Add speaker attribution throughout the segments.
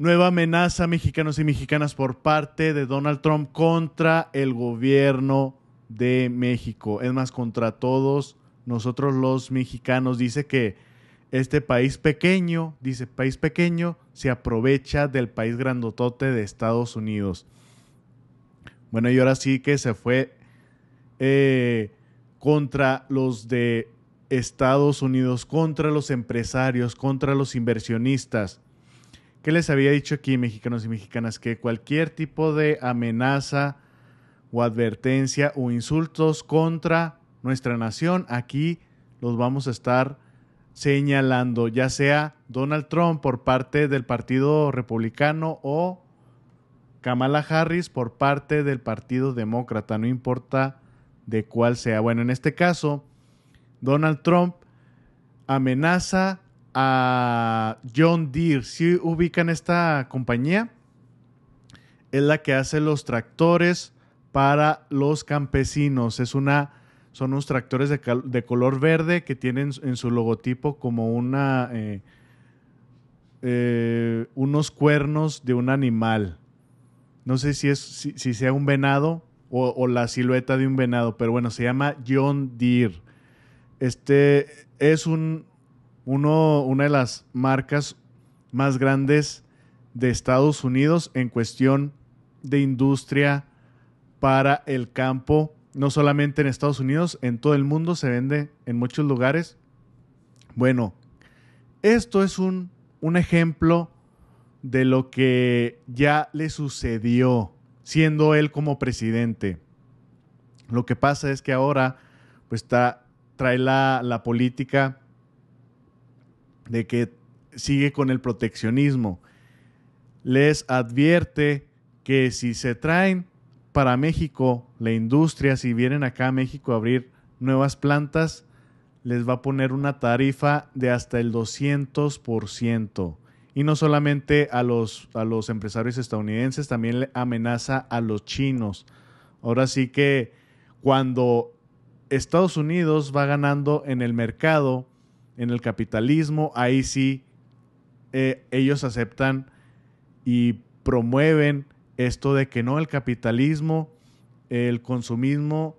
Speaker 1: nueva amenaza mexicanos y mexicanas por parte de Donald Trump contra el gobierno de México. Es más, contra todos nosotros los mexicanos. Dice que este país pequeño, dice país pequeño, se aprovecha del país grandotote de Estados Unidos. Bueno, y ahora sí que se fue eh, contra los de Estados Unidos, contra los empresarios, contra los inversionistas. ¿Qué les había dicho aquí, mexicanos y mexicanas, que cualquier tipo de amenaza o advertencia o insultos contra nuestra nación, aquí los vamos a estar señalando, ya sea Donald Trump por parte del Partido Republicano o Kamala Harris por parte del Partido Demócrata, no importa de cuál sea. Bueno, en este caso, Donald Trump amenaza a John Deere. Si ubican esta compañía, es la que hace los tractores para los campesinos. Es una, son unos tractores de, color verde que tienen en su logotipo como una, eh, eh, unos cuernos de un animal. No sé si, es, sea un venado o, la silueta de un venado, pero bueno, se llama John Deere. Este es un una de las marcas más grandes de Estados Unidos en cuestión de industria para el campo, no solamente en Estados Unidos, en todo el mundo se vende en muchos lugares. Bueno, esto es un, ejemplo de lo que ya le sucedió siendo él como presidente. Lo que pasa es que ahora pues trae la, la política de que sigue con el proteccionismo. Les advierte que si se traen para México la industria, si vienen acá a México a abrir nuevas plantas, les va a poner una tarifa de hasta el 200%. Y no solamente a los, a los empresarios estadounidenses, también amenaza a los chinos. Ahora sí que cuando Estados Unidos va ganando en el mercado, en el capitalismo, ahí sí eh, ellos aceptan y promueven esto de que no, el capitalismo, el consumismo,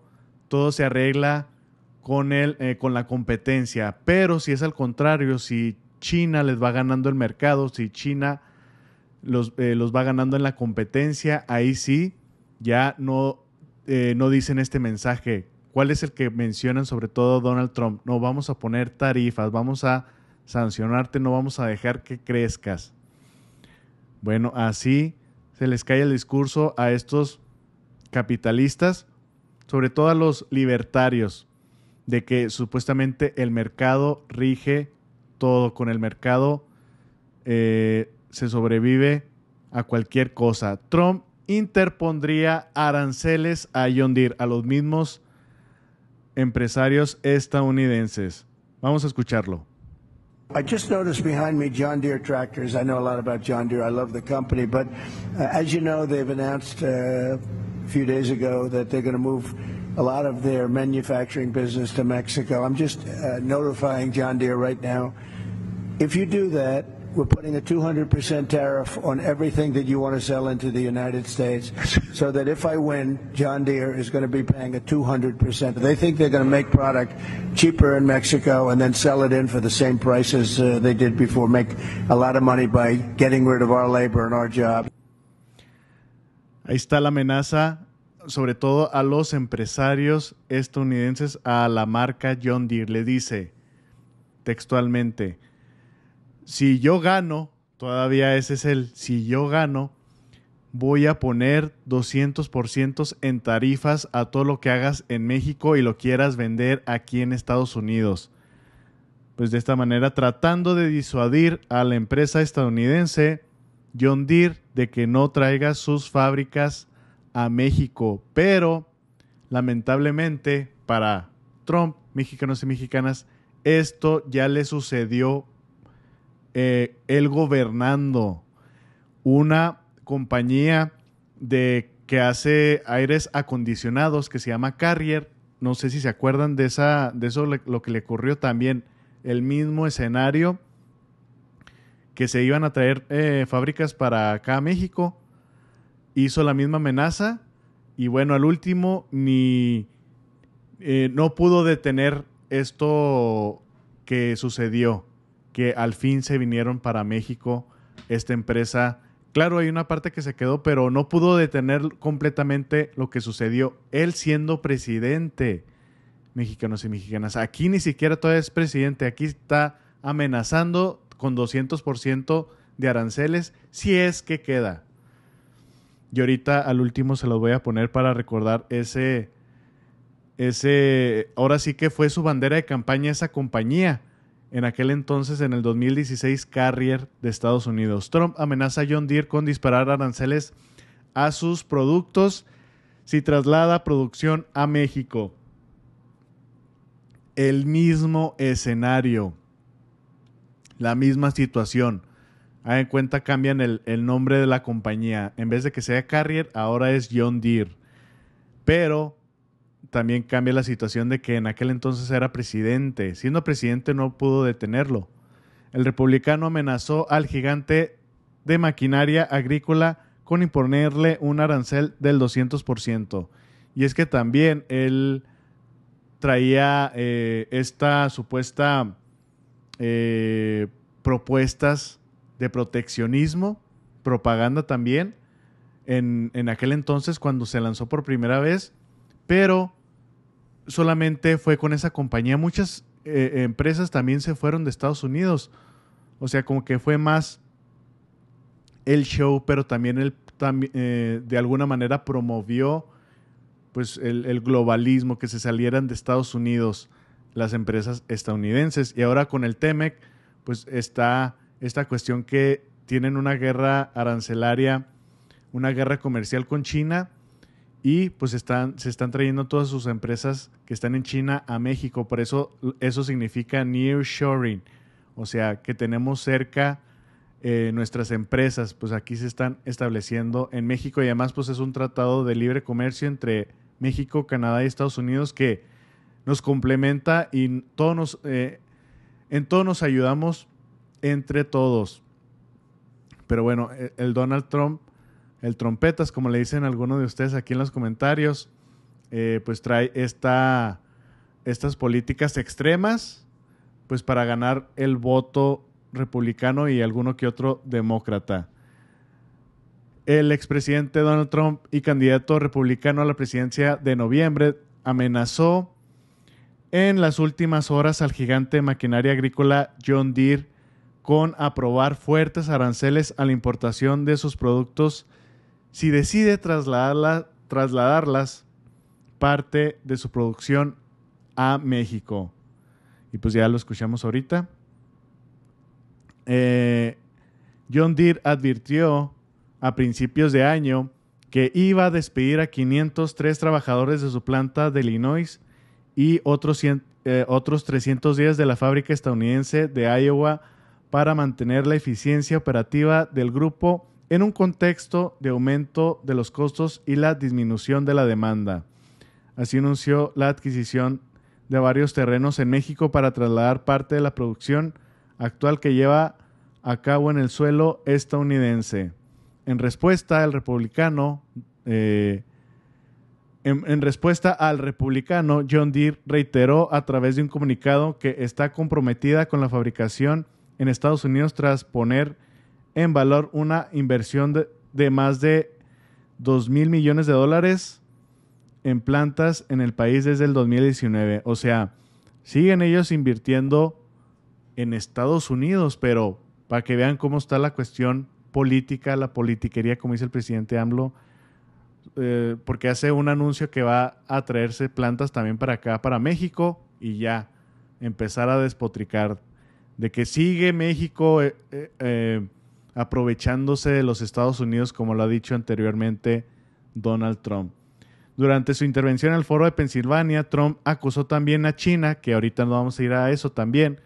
Speaker 1: todo se arregla con, el, eh, con la competencia. Pero si es al contrario, si China les va ganando el mercado, si China los, eh, va ganando en la competencia, ahí sí ya no, no dicen este mensaje ¿Cuál es el que mencionan sobre todo Donald Trump? No vamos a poner tarifas, vamos a sancionarte, no vamos a dejar que crezcas. Bueno, así se les cae el discurso a estos capitalistas, sobre todo a los libertarios, de que supuestamente el mercado rige todo, con el mercado eh, se sobrevive a cualquier cosa. Trump interpondría aranceles a John Deere, a los mismos empresarios estadounidenses. Vamos a escucharlo.
Speaker 2: I just noticed behind me John Deere tractors. I know a lot about John Deere. I love the company, but uh, as you know, they've announced uh, a few days ago that they're going to move a lot of their manufacturing business to Mexico. I'm just uh, notifying John Deere right now. If you do that, we're putting a 200% tariff on everything that you want to sell into the United States so that if I win, John Deere is going to be paying a 200%. They think they're going to make product cheaper in Mexico and then sell it in for the same price as uh, they did before, make a lot of
Speaker 1: money by getting rid of our labor and our job. Ahí está la amenaza sobre todo a los empresarios estadounidenses, a la marca John Deere. Le dice textualmente, si yo gano, todavía ese es el, si yo gano, voy a poner 200% en tarifas a todo lo que hagas en México y lo quieras vender aquí en Estados Unidos. Pues de esta manera tratando de disuadir a la empresa estadounidense John Deere de que no traiga sus fábricas a México. Pero lamentablemente para Trump, mexicanos y mexicanas, esto ya le sucedió eh, él gobernando una compañía de que hace aires acondicionados que se llama Carrier. No sé si se acuerdan de esa, de eso lo que le ocurrió también. El mismo escenario que se iban a traer eh, fábricas para acá a México. Hizo la misma amenaza. Y bueno, al último ni eh, no pudo detener esto que sucedió que al fin se vinieron para México esta empresa. Claro, hay una parte que se quedó, pero no pudo detener completamente lo que sucedió él siendo presidente. Mexicanos y mexicanas, aquí ni siquiera todavía es presidente, aquí está amenazando con 200% de aranceles si es que queda. Y ahorita al último se los voy a poner para recordar ese ese ahora sí que fue su bandera de campaña esa compañía en aquel entonces, en el 2016, Carrier de Estados Unidos. Trump amenaza a John Deere con disparar aranceles a sus productos si traslada producción a México. El mismo escenario, la misma situación. Hagan en cuenta, cambian el nombre de la compañía. En vez de que sea Carrier, ahora es John Deere. Pero también cambia la situación de que en aquel entonces era presidente. Siendo presidente no pudo detenerlo. El republicano amenazó al gigante de maquinaria agrícola con imponerle un arancel del 200%. Y es que también él traía eh, esta supuesta eh, propuestas de proteccionismo, propaganda también, en, en aquel entonces cuando se lanzó por primera vez, pero solamente fue con esa compañía. Muchas eh, empresas también se fueron de Estados Unidos. O sea, como que fue más el show, pero también el eh, de alguna manera promovió pues el, el, globalismo, que se salieran de Estados Unidos las empresas estadounidenses. Y ahora con el TEMEC, pues está esta cuestión que tienen una guerra arancelaria, una guerra comercial con China y pues están, se están trayendo todas sus empresas que están en China a México. Por eso eso significa nearshoring, o sea, que tenemos cerca eh, nuestras empresas, pues aquí se están estableciendo en México y además pues es un tratado de libre comercio entre México, Canadá y Estados Unidos que nos complementa y todos eh, en todo nos ayudamos entre todos. Pero bueno, eh, el Donald Trump el trompetas, como le dicen algunos de ustedes aquí en los comentarios, eh, pues trae estas políticas extremas, pues para ganar el voto republicano y alguno que otro demócrata. El expresidente Donald Trump y candidato republicano a la presidencia de noviembre amenazó en las últimas horas al gigante maquinaria agrícola John Deere con aprobar fuertes aranceles a la importación de sus productos si decide trasladarlas parte de su producción a México. Y pues ya lo escuchamos ahorita. Eh, John Deere advirtió a principios de año que iba a despedir a 503 trabajadores de su planta de Illinois y otros, eh, otros 310 de la fábrica estadounidense de Iowa para mantener la eficiencia operativa del grupo en un contexto de aumento de los costos y la disminución de la demanda. Así anunció la adquisición de varios terrenos en México para trasladar parte de la producción actual que lleva a cabo en el suelo estadounidense. En respuesta, republicano, eh, en respuesta al republicano, John Deere reiteró a través de un comunicado que está comprometida con la fabricación en Estados Unidos tras poner en valor una inversión de, más de 2 mil millones de dólares en plantas en el país desde el 2019. O sea, siguen ellos invirtiendo en Estados Unidos, pero para que vean cómo está la cuestión política, la politiquería, como dice el presidente AMLO, eh, porque hace un anuncio que va a traerse plantas también para acá, para México, y ya empezar a despotricar de que sigue México eh, eh, aprovechándose de los Estados Unidos, como lo ha dicho anteriormente Donald Trump. Durante su intervención en el Foro de Pensilvania, Trump acusó también a China, que ahorita no vamos a ir a eso también,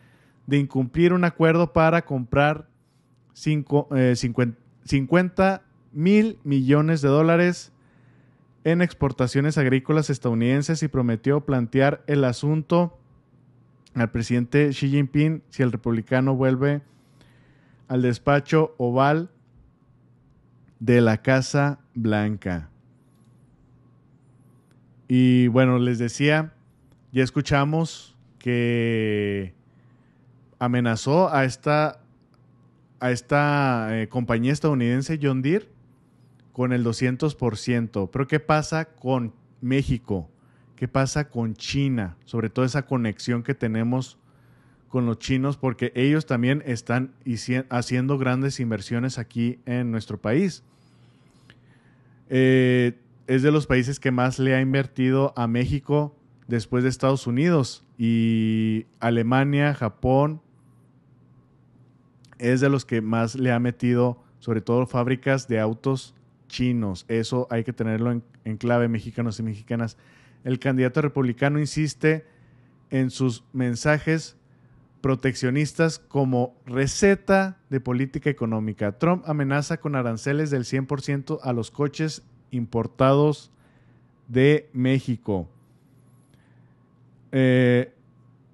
Speaker 1: de incumplir un acuerdo para comprar 50, eh, mil millones de dólares en exportaciones agrícolas estadounidenses y prometió plantear el asunto al presidente Xi Jinping si el republicano vuelve a al despacho oval de la Casa Blanca. Y bueno, les decía, ya escuchamos que amenazó a esta, a esta eh, compañía estadounidense John Deere con el 200%. Pero ¿qué pasa con México? ¿Qué pasa con China? Sobre todo esa conexión que tenemos con los chinos porque ellos también están haciendo grandes inversiones aquí en nuestro país. Eh, es de los países que más le ha invertido a México después de Estados Unidos y Alemania, Japón, es de los que más le ha metido, sobre todo fábricas de autos chinos. Eso hay que tenerlo en, en clave, mexicanos y mexicanas. El candidato republicano insiste en sus mensajes proteccionistas como receta de política económica. Trump amenaza con aranceles del 100% a los coches importados de México. Eh,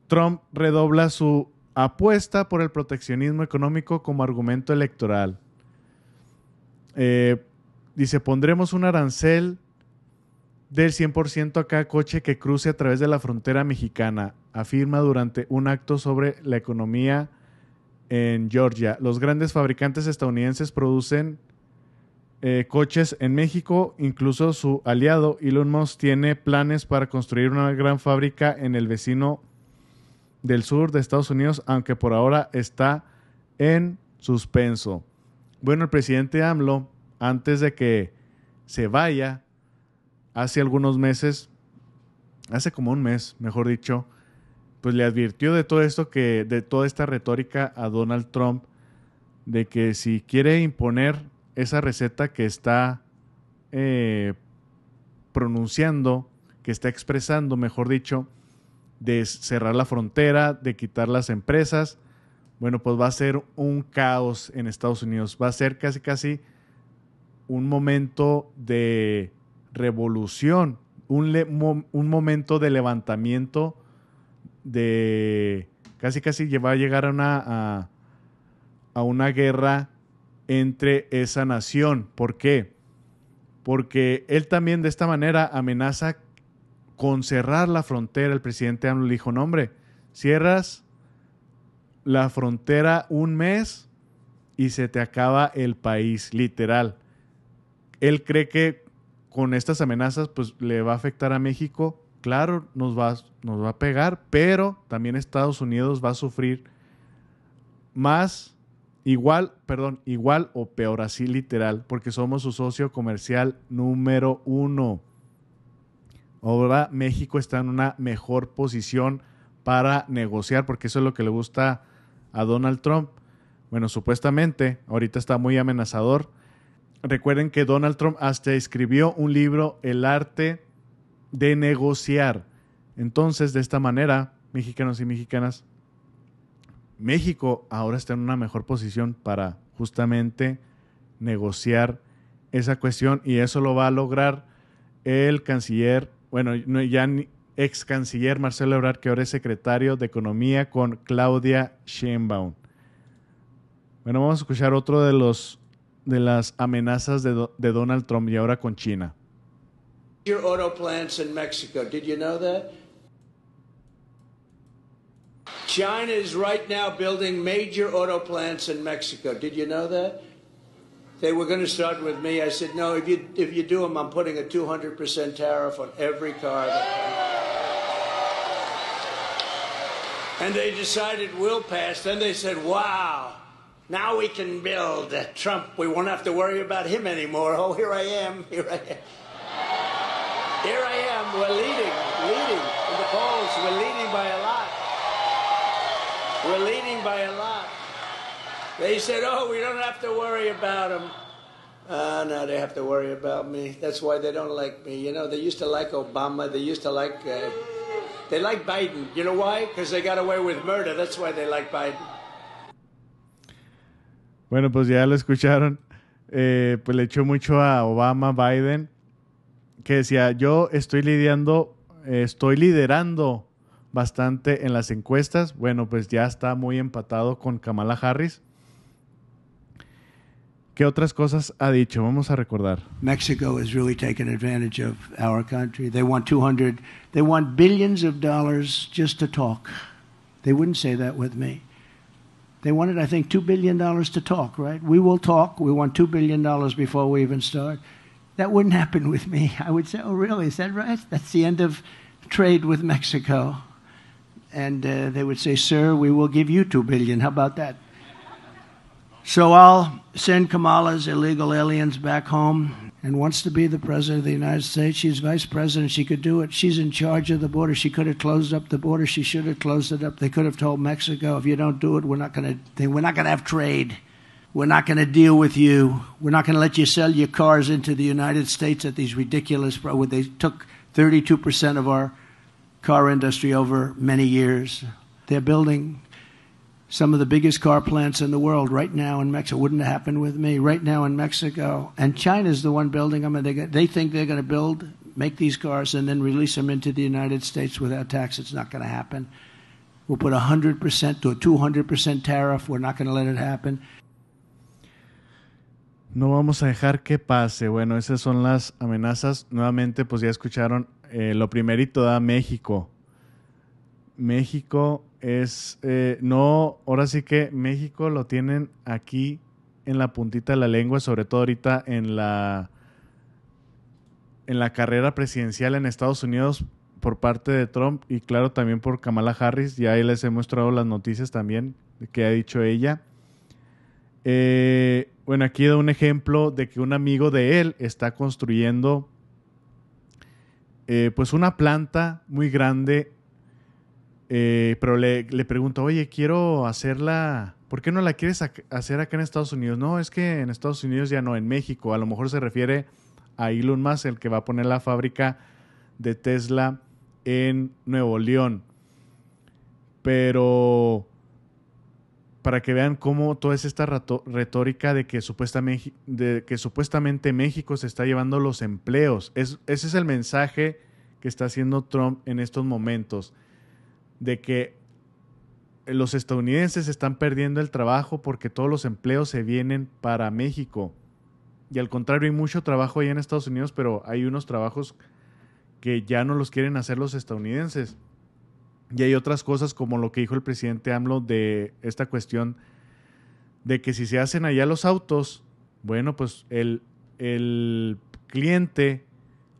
Speaker 1: Trump redobla su apuesta por el proteccionismo económico como argumento electoral. Eh, dice, pondremos un arancel del 100% a cada coche que cruce a través de la frontera mexicana, afirma durante un acto sobre la economía en Georgia. Los grandes fabricantes estadounidenses producen eh, coches en México, incluso su aliado Elon Musk tiene planes para construir una gran fábrica en el vecino del sur de Estados Unidos, aunque por ahora está en suspenso. Bueno, el presidente AMLO, antes de que se vaya, hace algunos meses, hace como un mes, mejor dicho, pues le advirtió de todo esto que, de toda esta retórica a Donald Trump, de que si quiere imponer esa receta que está eh, pronunciando, que está expresando, mejor dicho, de cerrar la frontera, de quitar las empresas, bueno, pues va a ser un caos en Estados Unidos. Va a ser casi, casi un momento de revolución, un, un momento de levantamiento de casi casi lleva a llegar a una, a, una guerra entre esa nación. ¿Por qué? Porque él también de esta manera amenaza con cerrar la frontera. El presidente AMLO dijo, nombre cierras la frontera un mes y se te acaba el país, literal. Él cree que con estas amenazas, pues le va a afectar a México. Claro, nos va, nos va a pegar, pero también Estados Unidos va a sufrir más, igual, perdón, igual o peor, así literal, porque somos su socio comercial número uno. Ahora México está en una mejor posición para negociar, porque eso es lo que le gusta a Donald Trump. Bueno, supuestamente, ahorita está muy amenazador Recuerden que Donald Trump hasta escribió un libro, El arte de negociar. Entonces, de esta manera, mexicanos y mexicanas, México ahora está en una mejor posición para justamente negociar esa cuestión y eso lo va a lograr el canciller, bueno, ya ex canciller Marcelo Ebrard, que ahora es secretario de Economía con Claudia Sheinbaum. Bueno, vamos a escuchar otro de los de las amenazas de, de Donald Trump y ahora con China.
Speaker 2: Your auto plants in Mexico. Did you know that? China is right now building major auto plants in Mexico. Did you know that? They were going start with me. I said, no, if you, if you do them, I'm putting a 200% tariff on every car. And they decided we'll pass. Then they said, wow. Now we can build Trump. We won't have to worry about him anymore. Oh, here I am. Here I am. Here I am. We're leading, leading in the polls. We're leading by a lot. We're leading by a lot. They said, oh, we don't have to worry about him. Uh, now they have to worry about me. That's why they don't like me. You know, they used to like Obama. They used to like. Uh, they like Biden. You know why? Because they got away with murder. That's why they like Biden.
Speaker 1: Bueno, pues ya lo escucharon. Eh, pues le echó mucho a Obama, Biden, que decía, yo estoy lidiando, eh, estoy liderando bastante en las encuestas. Bueno, pues ya está muy empatado con Kamala Harris. ¿Qué otras cosas ha dicho? Vamos a recordar. Mexico has really taken advantage of
Speaker 2: our country. They want 200, they want billions of dollars just to talk. They wouldn't say that with me. They wanted, I think, $2 billion to talk, right? We will talk. We want $2 billion before we even start. That wouldn't happen with me. I would say, oh, really? Is that right? That's the end of trade with Mexico. And uh, they would say, sir, we will give you $2 billion. How about that? So I'll send Kamala's illegal aliens back home and wants to be the president of the United States. She's vice president. She could do it. She's in charge of the border. She could have closed up the border. She should have closed it up. They could have told Mexico, if you don't do it, we're not going to we're not going to have trade. We're not going to deal with you. We're not going to let you sell your cars into the United States at these ridiculous prices. They took 32% of our car industry over many years. They're building some of the biggest car plants in the world right now in Mexico. Wouldn't have happened with me right now in Mexico. And China's the one building them, and they, they think they're going to build, make these cars, and then release them into the United States without tax. It's not going to happen. We'll put 100% to a 200% tariff. We're not going to let it happen.
Speaker 1: No vamos a dejar que pase. Bueno, esas son las amenazas. Nuevamente, pues ya escucharon eh, lo primerito da México. México es, eh, no, ahora sí que México lo tienen aquí en la puntita de la lengua, sobre todo ahorita en la, en la carrera presidencial en Estados Unidos por parte de Trump y claro también por Kamala Harris. Ya ahí les he mostrado las noticias también que ha dicho ella. Eh, bueno, aquí da un ejemplo de que un amigo de él está construyendo eh, pues una planta muy grande eh, pero le, pregunto, oye, quiero hacerla. ¿Por qué no la quieres hacer acá en Estados Unidos? No, es que en Estados Unidos ya no, en México. A lo mejor se refiere a Elon Musk, el que va a poner la fábrica de Tesla en Nuevo León. Pero para que vean cómo toda esta retórica de que, supuestamente, que supuestamente México se está llevando los empleos. ese es el mensaje que está haciendo Trump en estos momentos de que los estadounidenses están perdiendo el trabajo porque todos los empleos se vienen para México. Y al contrario, hay mucho trabajo ahí en Estados Unidos, pero hay unos trabajos que ya no los quieren hacer los estadounidenses. Y hay otras cosas como lo que dijo el presidente AMLO de esta cuestión de que si se hacen allá los autos, bueno, pues el, el cliente,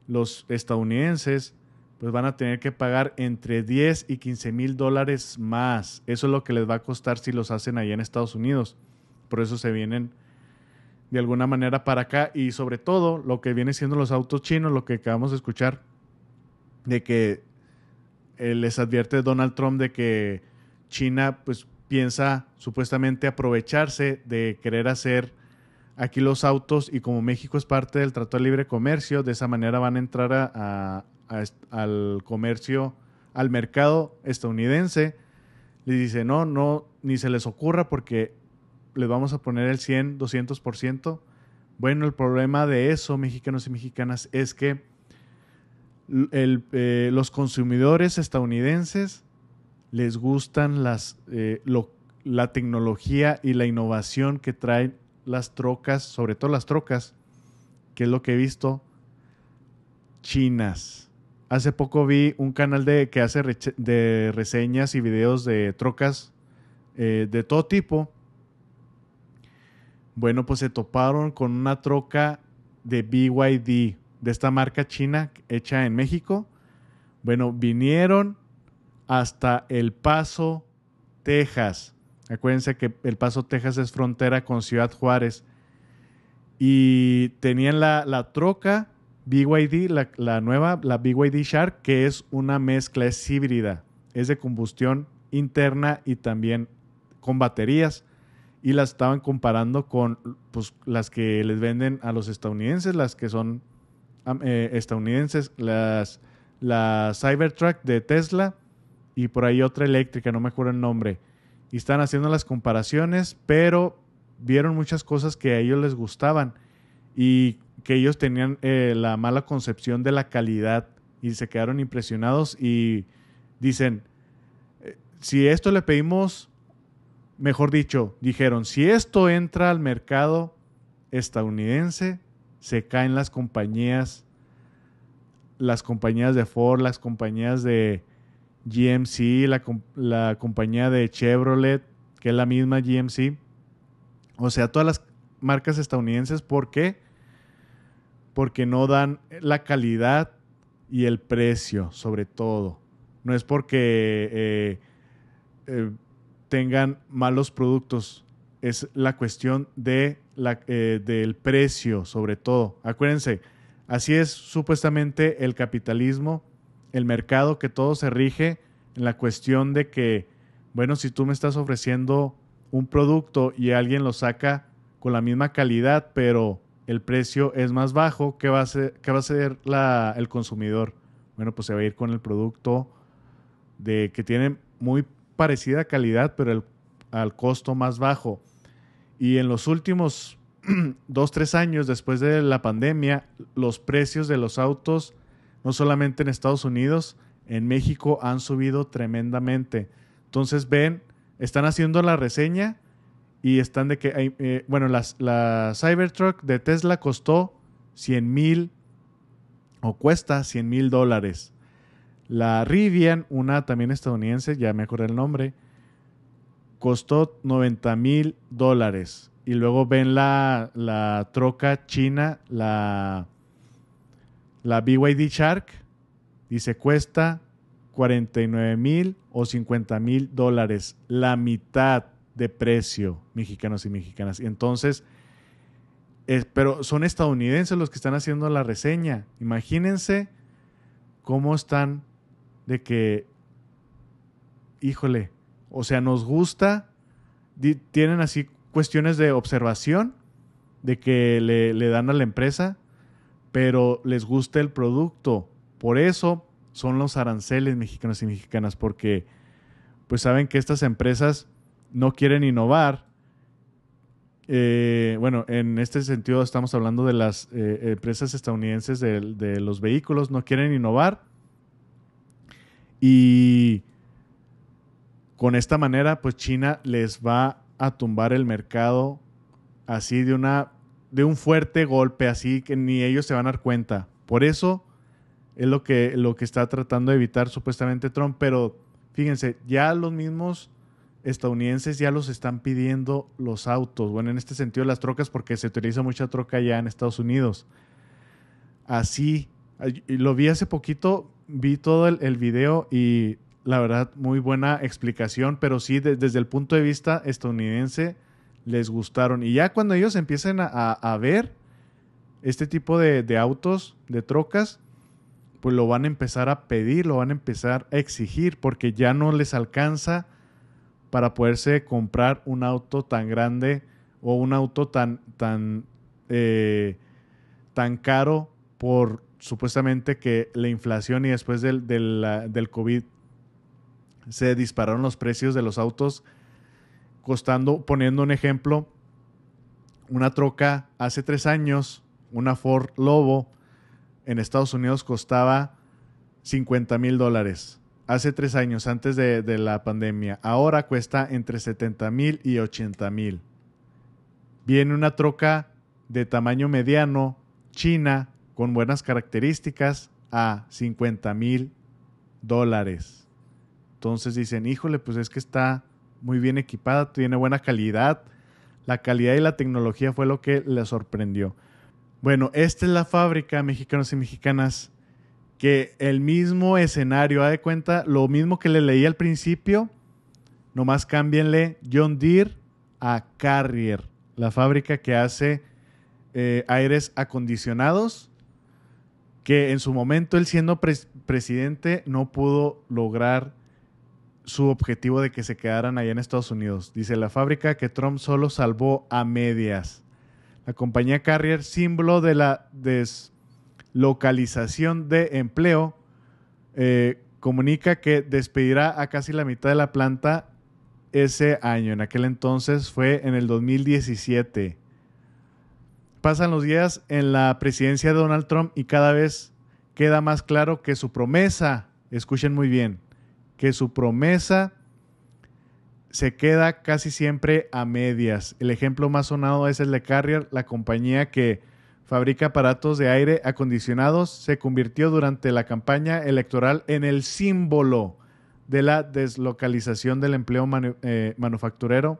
Speaker 1: los estadounidenses, pues van a tener que pagar entre 10 y 15 mil dólares más. Eso es lo que les va a costar si los hacen allá en Estados Unidos. Por eso se vienen de alguna manera para acá y sobre todo lo que viene siendo los autos chinos, lo que acabamos de escuchar, de que eh, les advierte Donald Trump de que China pues piensa supuestamente aprovecharse de querer hacer aquí los autos y como México es parte del Tratado de Libre Comercio, de esa manera van a entrar a, al comercio, al mercado estadounidense, les dice, no, no, ni se les ocurra porque les vamos a poner el 100, 200%. Bueno, el problema de eso, mexicanos y mexicanas, es que eh, los consumidores estadounidenses les gustan las, eh, la tecnología y la innovación que traen las trocas, sobre todo las trocas, que es lo que he visto, chinas. Hace poco vi un canal de, que hace de reseñas y videos de trocas eh, de todo tipo. Bueno, pues se toparon con una troca de BYD, de esta marca china hecha en México. Bueno, vinieron hasta El Paso, Texas. Acuérdense que El Paso, Texas es frontera con Ciudad Juárez. Y tenían la, la troca BYD, la, nueva, la BYD Shark, que es una mezcla, es híbrida, es de combustión interna y también con baterías. Y las estaban comparando con pues, las que les venden a los estadounidenses, las que son eh, estadounidenses, las, la Cybertruck de Tesla y por ahí otra eléctrica, no me acuerdo el nombre. Y están haciendo las comparaciones, pero vieron muchas cosas que a ellos les gustaban. Y que ellos tenían eh, la mala concepción de la calidad y se quedaron impresionados y dicen, eh, si esto le pedimos, mejor dicho, dijeron, si esto entra al mercado estadounidense, se caen las compañías, las compañías de Ford, las compañías de GMC, la, la compañía de Chevrolet, que es la misma GMC, o sea, todas las marcas estadounidenses, ¿por qué? porque no dan la calidad y el precio, sobre todo. No es porque eh, eh, tengan malos productos, es la cuestión de la, eh, del precio, sobre todo. Acuérdense, así es supuestamente el capitalismo, el mercado que todo se rige en la cuestión de que, bueno, si tú me estás ofreciendo un producto y alguien lo saca con la misma calidad, pero el precio es más bajo, ¿qué va a hacer, va a el consumidor? Bueno, pues se va a ir con el producto de que tiene muy parecida calidad, pero al costo más bajo. Y en los últimos dos, tres años después de la pandemia, los precios de los autos, no solamente en Estados Unidos, en México han subido tremendamente. Entonces ven, están haciendo la reseña y están de que, eh, bueno, la Cybertruck de Tesla costó 100 mil o cuesta 100 mil dólares. La Rivian, una también estadounidense, ya me acordé el nombre, costó 90 mil dólares. Y luego ven la, la troca china, la, la BYD Shark, se cuesta 49 mil o 50 mil dólares, la mitad de precio, mexicanos y mexicanas. Y entonces, pero son estadounidenses los que están haciendo la reseña. Imagínense cómo están de que, híjole, o sea, nos gusta, tienen así cuestiones de observación, de que le, le dan a la empresa, pero les gusta el producto. Por eso son los aranceles mexicanos y mexicanas, porque pues saben que estas empresas no quieren innovar. Eh, bueno, en este sentido estamos hablando de las eh, empresas estadounidenses de, los vehículos, no quieren innovar. Y con esta manera, pues China les va a tumbar el mercado así de una de un fuerte golpe, así que ni ellos se van a dar cuenta. Por eso es lo que, lo que está tratando de evitar supuestamente Trump, pero fíjense, ya los mismos estadounidenses ya los están pidiendo los autos, bueno, en este sentido las trocas, porque se utiliza mucha troca ya en Estados Unidos. Así, lo vi hace poquito, vi todo el, video y la verdad, muy buena explicación, pero sí, desde el punto de vista estadounidense, les gustaron. Y ya cuando ellos empiecen a, ver este tipo de, de autos, de trocas, pues lo van a empezar a pedir, lo van a empezar a exigir, porque ya no les alcanza para poderse comprar un auto tan grande o un auto tan, tan, eh, tan caro por supuestamente que la inflación y después del, del COVID se dispararon los precios de los autos, costando, poniendo un ejemplo, una troca hace tres años, una Ford Lobo en Estados Unidos costaba 50 mil dólares hace tres años, antes de, la pandemia, ahora cuesta entre 70 mil y 80 mil. Viene una troca de tamaño mediano, china, con buenas características, a 50 mil dólares. Entonces dicen, híjole, pues es que está muy bien equipada, tiene buena calidad. La calidad y la tecnología fue lo que le sorprendió. Bueno, esta es la fábrica, mexicanos y mexicanas, que el mismo escenario, ha de cuenta, lo mismo que le leí al principio, nomás cámbienle John Deere a Carrier, la fábrica que hace eh, aires acondicionados, que en su momento él siendo presidente no pudo lograr su objetivo de que se quedaran allá en Estados Unidos. Dice la fábrica que Trump solo salvó a medias. La compañía Carrier, símbolo de la des localización de empleo eh, comunica que despedirá a casi la mitad de la planta ese año. En aquel entonces fue en el 2017. Pasan los días en la presidencia de Donald Trump y cada vez queda más claro que su promesa, escuchen muy bien, que su promesa se queda casi siempre a medias. El ejemplo más sonado es el de Carrier, la compañía que fabrica aparatos de aire acondicionados, se convirtió durante la campaña electoral en el símbolo de la deslocalización del empleo eh, manufacturero.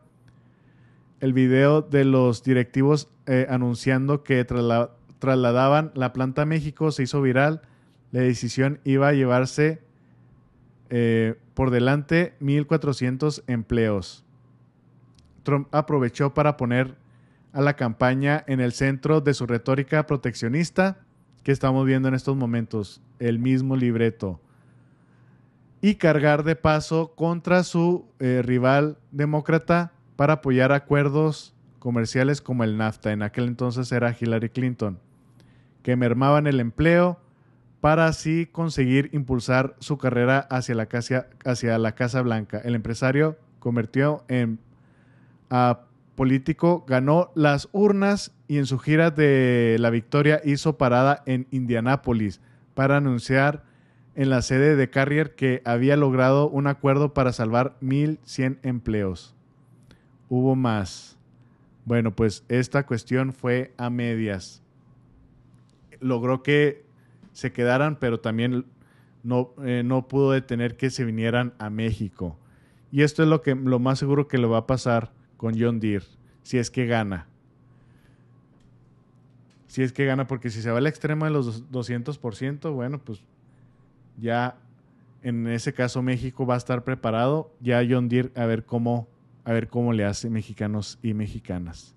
Speaker 1: El video de los directivos eh, anunciando que trasladaban la planta a México se hizo viral. La decisión iba a llevarse eh, por delante 1.400 empleos. Trump aprovechó para poner a la campaña en el centro de su retórica proteccionista que estamos viendo en estos momentos, el mismo libreto, y cargar de paso contra su eh, rival demócrata para apoyar acuerdos comerciales como el NAFTA, en aquel entonces era Hillary Clinton, que mermaban el empleo para así conseguir impulsar su carrera hacia la Casa, hacia la casa Blanca. El empresario convirtió en político, ganó las urnas y en su gira de la victoria hizo parada en Indianápolis para anunciar en la sede de Carrier que había logrado un acuerdo para salvar 1.100 empleos. Hubo más. Bueno, pues esta cuestión fue a medias. Logró que se quedaran, pero también no, eh, no pudo detener que se vinieran a México. Y esto es lo, que, lo más seguro que le va a pasar con John Deere, si es que gana. Si es que gana, porque si se va al extremo de los 200%, bueno, pues ya en ese caso México va a estar preparado, ya John Deere a ver cómo a ver cómo le hace mexicanos y mexicanas.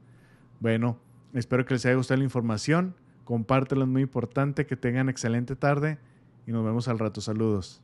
Speaker 1: Bueno, espero que les haya gustado la información, compártelo, es muy importante, que tengan excelente tarde y nos vemos al rato. Saludos.